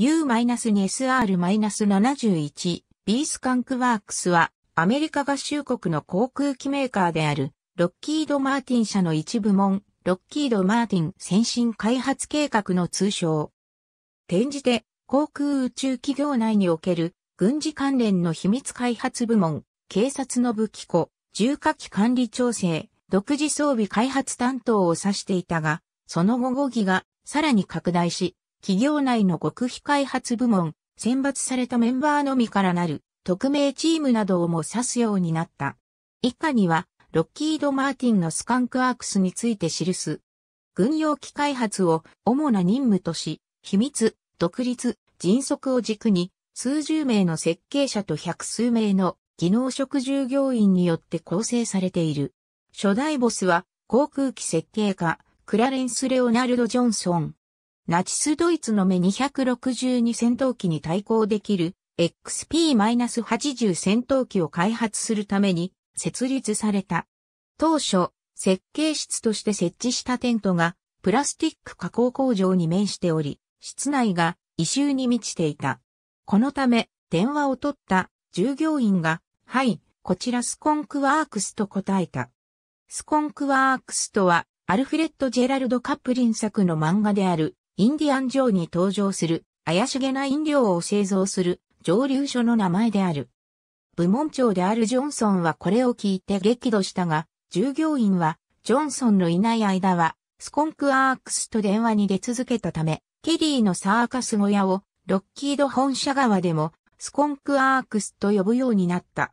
U-SR-71 ビースカンクワークスはアメリカ合衆国の航空機メーカーであるロッキード・マーティン社の一部門ロッキード・マーティン先進開発計画の通称。転じて航空宇宙企業内における軍事関連の秘密開発部門、警察の武器庫、重火器管理調整、独自装備開発担当を指していたが、その後語義がさらに拡大し、企業内の極秘開発部門、選抜されたメンバーのみからなる特命チームなどをも指すようになった。以下には、ロッキード・マーティンのスカンクアークスについて記す。軍用機開発を主な任務とし、秘密、独立、迅速を軸に、数十名の設計者と百数名の技能職従業員によって構成されている。初代ボスは、航空機設計家、クラレンス・レオナルド・ジョンソン。ナチスドイツの目262戦闘機に対抗できる XP-80 戦闘機を開発するために設立された。当初、設計室として設置したテントがプラスティック加工工場に面しており、室内が異臭に満ちていた。このため、電話を取った従業員が、はい、こちらスコンクワークスと答えた。スコンクワークスとは、アルフレッド・ジェラルド・カプリン作の漫画である、インディアン・ジョーに登場する怪しげな飲料を製造する蒸留所の名前である。部門長であるジョンソンはこれを聞いて激怒したが、従業員はジョンソンのいない間はスコンクアークスと電話に出続けたため、ケリーのサーカス小屋をロッキード本社側でもスコンクアークスと呼ぶようになった。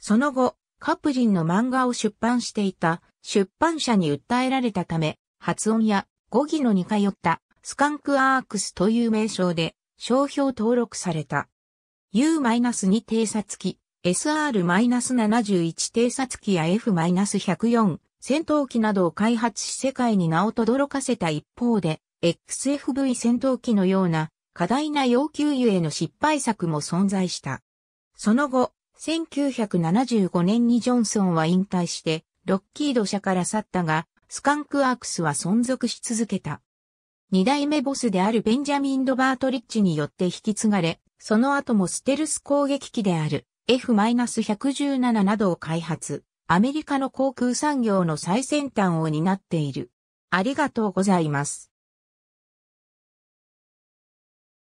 その後、カプリンの漫画を出版していた出版社に訴えられたため、発音や語義の似通ったスカンクアークスという名称で商標登録された。U-2 偵察機、SR-71 偵察機や F-104 戦闘機などを開発し世界に名を轟かせた一方で、XFV 戦闘機のような過大な要求ゆえの失敗作も存在した。その後、1975年にジョンソンは引退して、ロッキード社から去ったが、スカンクアークスは存続し続けた。二代目ボスであるベンジャミン・ドバートリッチによって引き継がれ、その後もステルス攻撃機である F-117 などを開発、アメリカの航空産業の最先端を担っている。ありがとうございます。